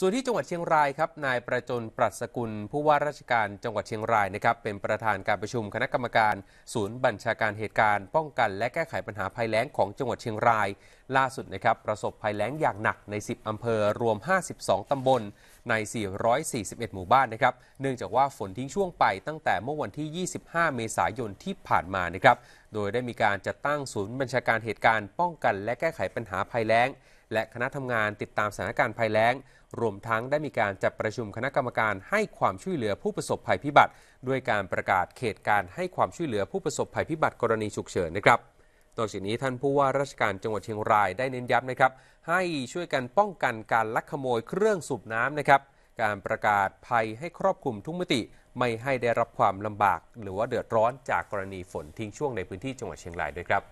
ส่วนที่จังหวัดเชียงรายครับ นายประจนปรัชกุลผู้ว่าราชการจังหวัดเชียงรายนะครับเป็นประธานการประชุมคณะกรรมการ ศูนย์บัญชาการเหตุการณ์ป้องกันและแก้ไขปัญหาภัยแล้งของจังหวัดเชียงราย ล่าสุดนะครับประสบภัยแล้งอย่างหนักใน 10 อำเภอรวม 52 ตำบลใน 441 หมู่บ้านนะครับเนื่องจากว่าฝนทิ้งช่วงไปตั้งแต่เมื่อวันที่ 25 เมษายนที่ผ่านมานะครับโดยได้มีการจัดตั้งศูนย์บัญชาการเหตุการณ์ป้องกัน และแก้ไขปัญหาภัยแล้งและคณะทำงานติดตามสถานการณ์ภัยแล้ง รวมทั้งได้มีการจัดประชุมคณะกรรมการให้ความช่วยเหลือผู้ประสบภัยพิบัติ ด้วยการประกาศเขตการให้ความช่วยเหลือผู้ประสบภัยพิบัติกรณีฉุกเฉินนะครับนอกจากนี้ท่านผู้ว่าราชการจังหวัดเชียงรายได้เน้นย้ำนะครับ ให้ช่วยกันป้องกันการลักขโมยเครื่องสูบน้ำนะครับ การประกาศภัยให้ครอบคลุมทุกมิติไม่ให้ได้รับความลำบาก หรือว่าเดือดร้อนจากกรณีฝนทิ้งช่วงในพื้นที่จังหวัดเชียงรายด้วยครับ